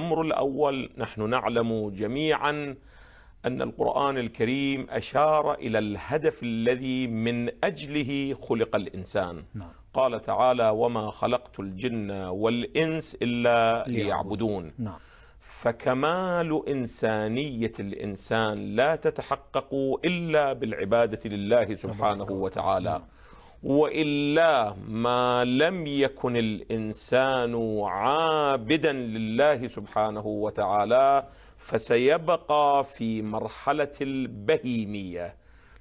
الأمر الأول نحن نعلم جميعا أن القرآن الكريم أشار إلى الهدف الذي من أجله خلق الإنسان نعم. قال تعالى وما خلقت الجن والإنس إلا ليعبدون نعم. فكمال إنسانية الإنسان لا تتحقق إلا بالعبادة لله سبحانه وتعالى نعم. والا ما لم يكن الانسان عابدا لله سبحانه وتعالى فسيبقى في مرحله البهيميه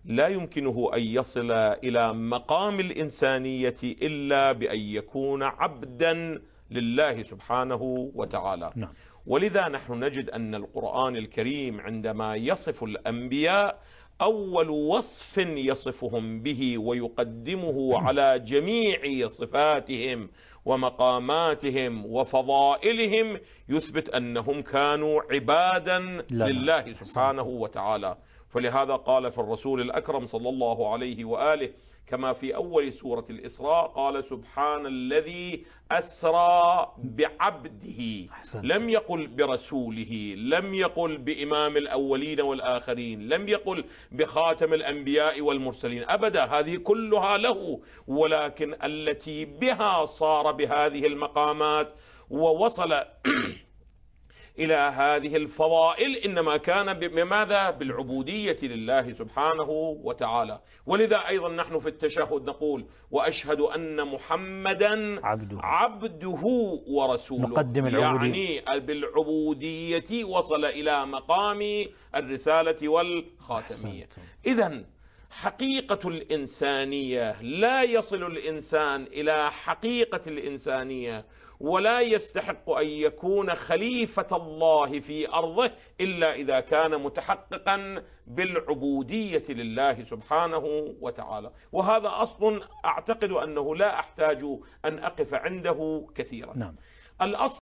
لا يمكنه ان يصل الى مقام الانسانيه الا بان يكون عبدا لله سبحانه وتعالى نعم. ولذا نحن نجد ان القران الكريم عندما يصف الانبياء أول وصف يصفهم به ويقدمه على جميع صفاتهم ومقاماتهم وفضائلهم يثبت أنهم كانوا عبادا لله سبحانه وتعالى فلهذا قال في الرسول الأكرم صلى الله عليه وآله كما في أول سورة الإسراء قال سبحان الذي أسرى بعبده لم يقل برسوله لم يقل بإمام الأولين والآخرين لم يقل بخاتم الأنبياء والمرسلين أبدا هذه كلها له ولكن التي بها صار بهذه المقامات ووصل إلى هذه الفضائل إنما كان بماذا؟ بالعبودية لله سبحانه وتعالى ولذا أيضا نحن في التشهد نقول وأشهد أن محمدا عبده, عبده ورسوله نقدم العبودية. يعني بالعبودية وصل إلى مقام الرسالة والخاتمية إذا حقيقه الانسانيه لا يصل الانسان الى حقيقه الانسانيه ولا يستحق ان يكون خليفه الله في ارضه الا اذا كان متحققا بالعبوديه لله سبحانه وتعالى، وهذا اصل اعتقد انه لا احتاج ان اقف عنده كثيرا. نعم. الاصل